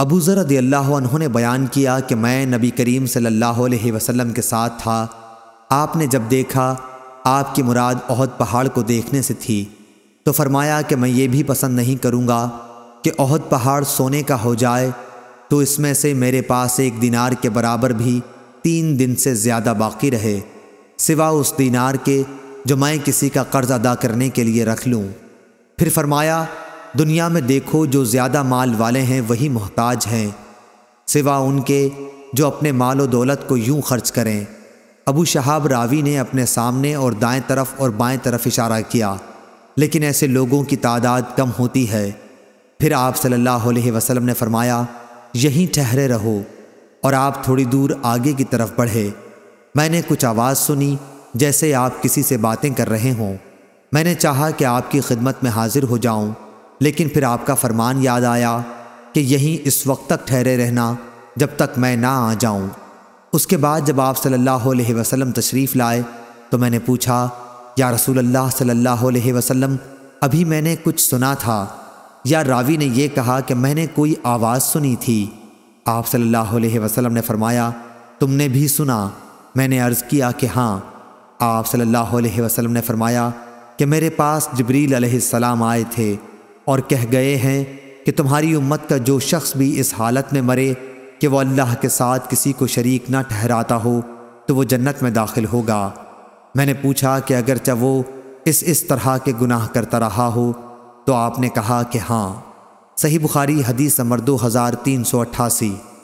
अबू ज़र ने बयान किया कि मैं नबी करीम सल्लल्लाहु अलैहि वसल्लम के साथ था आपने जब देखा आपकी मुराद अहद पहाड़ को देखने से थी तो फरमाया कि मैं ये भी पसंद नहीं करूँगा कि अहद पहाड़ सोने का हो जाए तो इसमें से मेरे पास एक दिनार के बराबर भी तीन दिन से ज़्यादा बाकी रहे सिवा उस दिनार के जो मैं किसी का कर्ज़ अदा करने के लिए रख लूँ फिर फरमाया दुनिया में देखो जो ज़्यादा माल वाले हैं वही मोहताज हैं सिवा उनके जो अपने माल व दौलत को यूं खर्च करें अबू शहाब रावी ने अपने सामने और दाएं तरफ और बाएं तरफ इशारा किया लेकिन ऐसे लोगों की तादाद कम होती है फिर आप सल्लल्लाहु अलैहि वसल्लम ने फरमाया यहीं ठहरे रहो और आप थोड़ी दूर आगे की तरफ बढ़े मैंने कुछ आवाज़ सुनी जैसे आप किसी से बातें कर रहे हों मैंने चाहा कि आपकी खिदमत में हाजिर हो जाऊं लेकिन फिर आपका फरमान याद आया कि यहीं इस वक्त तक ठहरे रहना जब तक मैं ना आ जाऊं। उसके बाद जब आप सल्लल्लाहु अलैहि वसल्लम तशरीफ़ लाए तो मैंने पूछा या रसूल अल्लाह सल्लल्लाहु अलैहि वसल्लम अभी मैंने कुछ सुना था या रावी ने यह कहा कि मैंने कोई आवाज़ सुनी थी आप सल्लल्लाहु अलैहि वसल्लम ने फरमाया तुमने भी सुना मैंने अर्ज़ किया कि हाँ आप सल्लल्लाहु अलैहि वसल्लम ने फरमाया कि मेरे पास जबरील अलैहिस्सलाम आए थे और कह गए हैं कि तुम्हारी उम्मत का जो शख्स भी इस हालत में मरे कि वह अल्लाह के साथ किसी को शरीक ना ठहराता हो तो वो जन्नत में दाखिल होगा मैंने पूछा कि अगरचे वो इस इस तरह के गुनाह करता रहा हो तो आपने कहा कि हाँ सही बुखारी हदीस नंबर दो हज़ार तीन सौ अट्ठासी